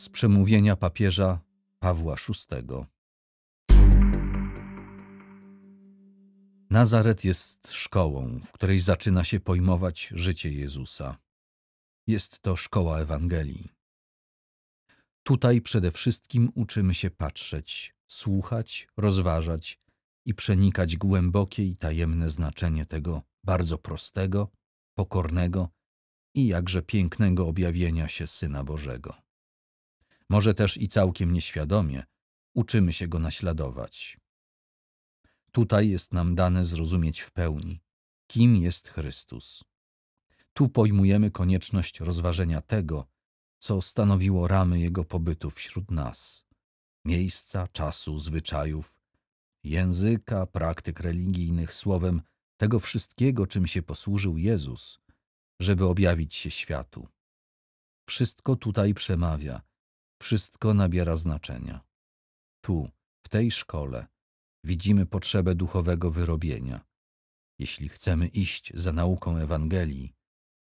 z przemówienia papieża Pawła VI. Nazaret jest szkołą, w której zaczyna się pojmować życie Jezusa. Jest to szkoła Ewangelii. Tutaj przede wszystkim uczymy się patrzeć, słuchać, rozważać i przenikać głębokie i tajemne znaczenie tego bardzo prostego, pokornego i jakże pięknego objawienia się Syna Bożego może też i całkiem nieświadomie, uczymy się go naśladować. Tutaj jest nam dane zrozumieć w pełni, kim jest Chrystus. Tu pojmujemy konieczność rozważenia tego, co stanowiło ramy Jego pobytu wśród nas. Miejsca, czasu, zwyczajów, języka, praktyk religijnych, słowem tego wszystkiego, czym się posłużył Jezus, żeby objawić się światu. Wszystko tutaj przemawia, wszystko nabiera znaczenia. Tu, w tej szkole, widzimy potrzebę duchowego wyrobienia, jeśli chcemy iść za nauką Ewangelii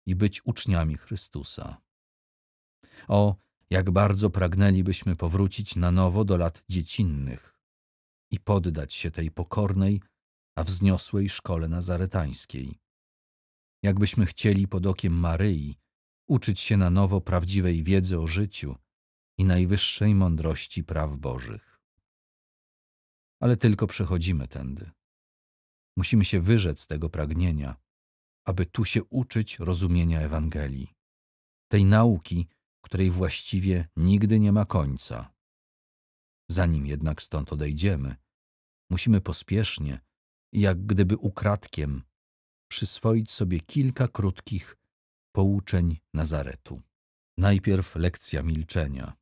i być uczniami Chrystusa. O, jak bardzo pragnęlibyśmy powrócić na nowo do lat dziecinnych i poddać się tej pokornej, a wzniosłej szkole nazaretańskiej. Jakbyśmy chcieli pod okiem Maryi uczyć się na nowo prawdziwej wiedzy o życiu, i najwyższej mądrości praw Bożych. Ale tylko przechodzimy tędy. Musimy się wyrzec tego pragnienia, aby tu się uczyć rozumienia Ewangelii, tej nauki, której właściwie nigdy nie ma końca. Zanim jednak stąd odejdziemy, musimy pospiesznie, jak gdyby ukradkiem, przyswoić sobie kilka krótkich pouczeń Nazaretu. Najpierw lekcja milczenia,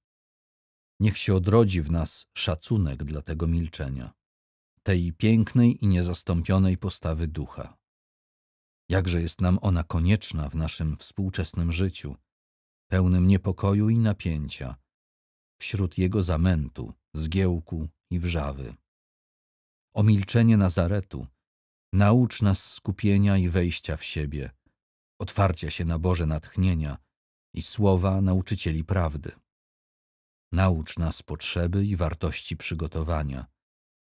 Niech się odrodzi w nas szacunek dla tego milczenia, tej pięknej i niezastąpionej postawy ducha. Jakże jest nam ona konieczna w naszym współczesnym życiu, pełnym niepokoju i napięcia, wśród jego zamętu, zgiełku i wrzawy. O milczenie Nazaretu, naucz nas skupienia i wejścia w siebie, otwarcia się na Boże natchnienia i słowa nauczycieli prawdy. Naucz nas potrzeby i wartości przygotowania,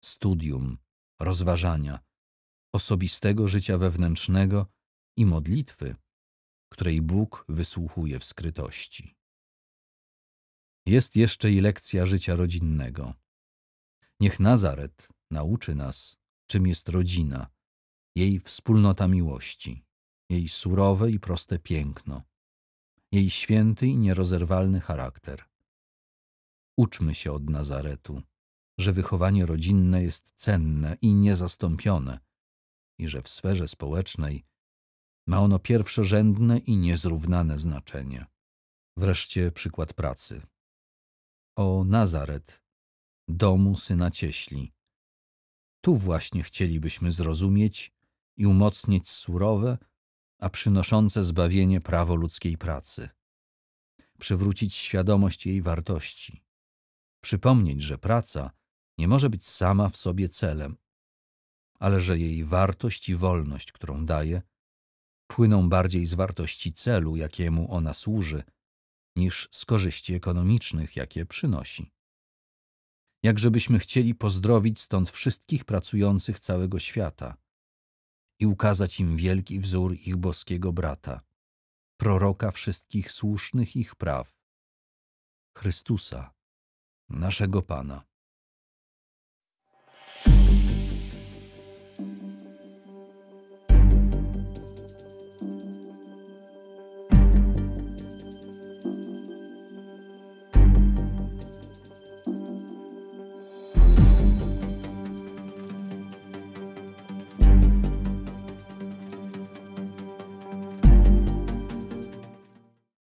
studium, rozważania, osobistego życia wewnętrznego i modlitwy, której Bóg wysłuchuje w skrytości. Jest jeszcze i lekcja życia rodzinnego. Niech Nazaret nauczy nas, czym jest rodzina, jej wspólnota miłości, jej surowe i proste piękno, jej święty i nierozerwalny charakter Uczmy się od Nazaretu, że wychowanie rodzinne jest cenne i niezastąpione i że w sferze społecznej ma ono pierwszorzędne i niezrównane znaczenie. Wreszcie przykład pracy. O Nazaret, domu syna cieśli. Tu właśnie chcielibyśmy zrozumieć i umocnić surowe, a przynoszące zbawienie prawo ludzkiej pracy, przywrócić świadomość jej wartości, przypomnieć, że praca nie może być sama w sobie celem, ale że jej wartość i wolność, którą daje, płyną bardziej z wartości celu, jakiemu ona służy, niż z korzyści ekonomicznych, jakie przynosi. Jakżebyśmy chcieli pozdrowić stąd wszystkich pracujących całego świata i ukazać im wielki wzór ich boskiego brata, proroka wszystkich słusznych ich praw, Chrystusa naszego Pana.